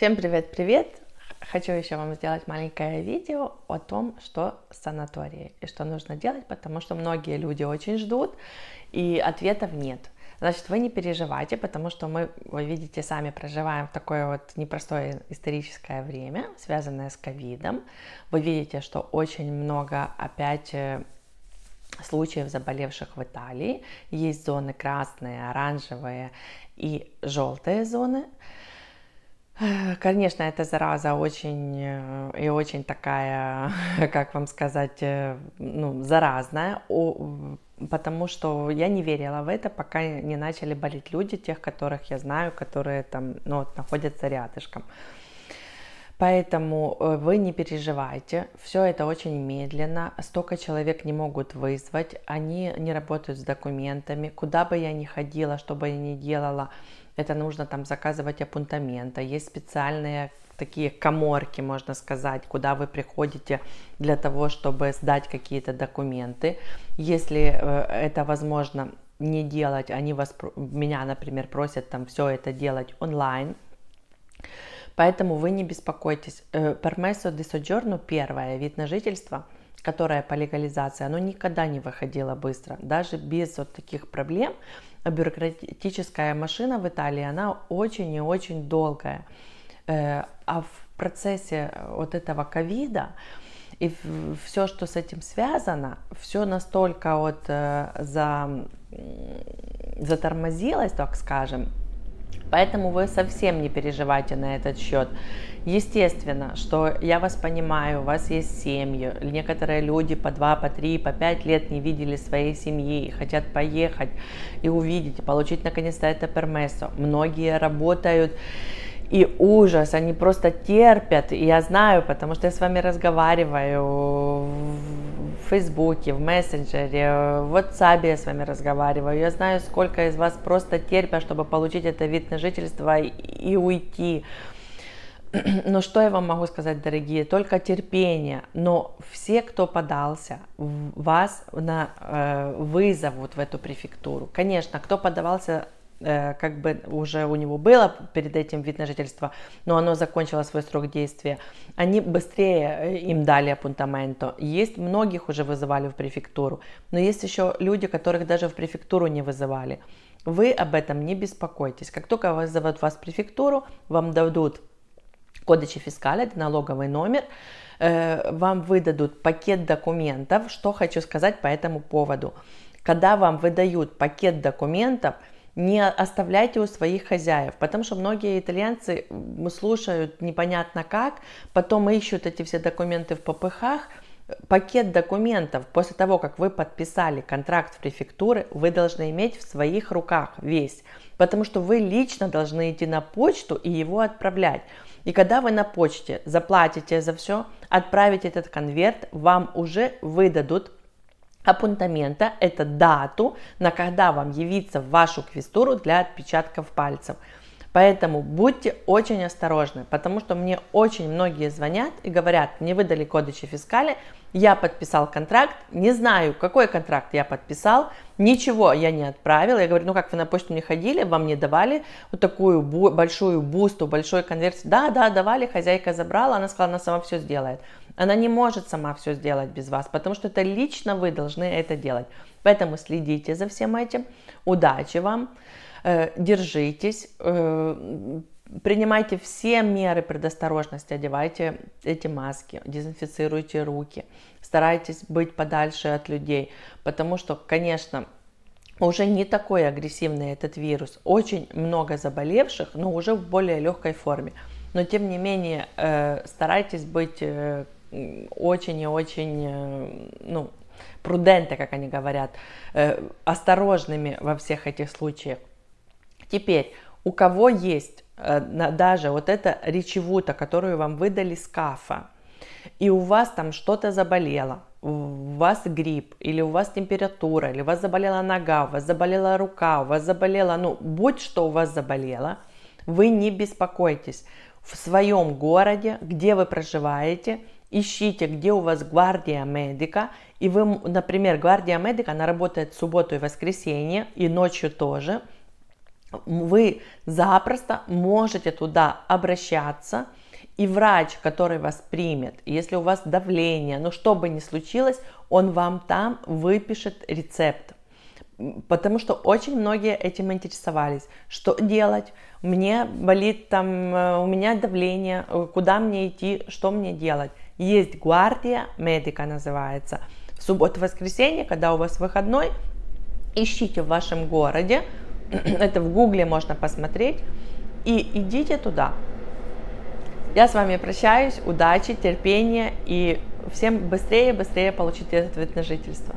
Всем привет-привет! Хочу еще вам сделать маленькое видео о том, что с санаторией и что нужно делать, потому что многие люди очень ждут и ответов нет. Значит, вы не переживайте, потому что мы, вы видите, сами проживаем в такое вот непростое историческое время, связанное с ковидом. Вы видите, что очень много опять э, случаев заболевших в Италии. Есть зоны красные, оранжевые и желтые зоны. Конечно, эта зараза очень э, и очень такая, как вам сказать, э, ну, заразная, потому что я не верила в это, пока не начали болеть люди, тех, которых я знаю, которые там, ну, вот, находятся рядышком. Поэтому э, вы не переживайте, все это очень медленно, столько человек не могут вызвать, они не работают с документами, куда бы я ни ходила, что бы я ни делала, это нужно там заказывать апунтамента, есть специальные такие коморки, можно сказать, куда вы приходите для того, чтобы сдать какие-то документы. Если э, это возможно не делать, они вас, меня, например, просят там все это делать онлайн, Поэтому вы не беспокойтесь. Э, permesso di soggiorno первое, вид на жительство, которое по легализации, оно никогда не выходило быстро. Даже без вот таких проблем а бюрократическая машина в Италии, она очень и очень долгая. Э, а в процессе э, вот этого ковида и все, что с этим связано, все настолько вот за, затормозилось, так скажем, Поэтому вы совсем не переживайте на этот счет. Естественно, что я вас понимаю, у вас есть семьи. Некоторые люди по два, по три, по пять лет не видели своей семьи, хотят поехать и увидеть, получить наконец-то это пермессо. Многие работают и ужас, они просто терпят. И я знаю, потому что я с вами разговариваю Фейсбуке, в мессенджере, в WhatsApp я с вами разговариваю. Я знаю, сколько из вас просто терпят, чтобы получить это вид на жительство и, уйти. Но что я вам могу сказать, дорогие? Только терпение. Но все, кто подался, вас на э, вызовут в эту префектуру. Конечно, кто подавался Э, как бы уже у него было перед этим вид на жительство, но оно закончило свой срок действия, они быстрее э, им дали апунтаменто. Есть многих уже вызывали в префектуру, но есть еще люди, которых даже в префектуру не вызывали. Вы об этом не беспокойтесь. Как только вызовут вас в префектуру, вам дадут кодичи фискаля, это налоговый номер, э, вам выдадут пакет документов. Что хочу сказать по этому поводу. Когда вам выдают пакет документов – не оставляйте у своих хозяев, потому что многие итальянцы слушают непонятно как, потом ищут эти все документы в попыхах, пакет документов после того, как вы подписали контракт в префектуры, вы должны иметь в своих руках весь, потому что вы лично должны идти на почту и его отправлять. И когда вы на почте заплатите за все, отправите этот конверт, вам уже выдадут апунтамента – это дату, на когда вам явится вашу квестуру для отпечатков пальцев. Поэтому будьте очень осторожны, потому что мне очень многие звонят и говорят, мне выдали кодычи фискали, я подписал контракт, не знаю, какой контракт я подписал, ничего я не отправил. Я говорю, ну как вы на почту не ходили, вам не давали вот такую бу большую бусту, большой конверсию. Да, да, давали, хозяйка забрала, она сказала, она сама все сделает. Она не может сама все сделать без вас, потому что это лично вы должны это делать. Поэтому следите за всем этим. Удачи вам, э, держитесь, э, принимайте все меры предосторожности, одевайте эти маски, дезинфицируйте руки, старайтесь быть подальше от людей, потому что, конечно, уже не такой агрессивный этот вирус. Очень много заболевших, но уже в более легкой форме. Но тем не менее, э, старайтесь быть очень и очень, э, ну, пруденты, как они говорят, э, осторожными во всех этих случаях. Теперь, у кого есть э, даже вот эта речевута, которую вам выдали с кафа, и у вас там что-то заболело, у вас грипп, или у вас температура, или у вас заболела нога, у вас заболела рука, у вас заболела, ну, будь что у вас заболело, вы не беспокойтесь. В своем городе, где вы проживаете, ищите, где у вас гвардия медика, и вы, например, гвардия медика, она работает в субботу и воскресенье, и ночью тоже, вы запросто можете туда обращаться, и врач, который вас примет, если у вас давление, ну что бы ни случилось, он вам там выпишет рецепт потому что очень многие этим интересовались. Что делать? Мне болит там, э, у меня давление, э, куда мне идти, что мне делать? Есть гвардия, медика называется. В субботу-воскресенье, когда у вас выходной, ищите в вашем городе, это в гугле можно посмотреть, и идите туда. Я с вами прощаюсь, удачи, терпения и всем быстрее-быстрее получить этот вид на жительство.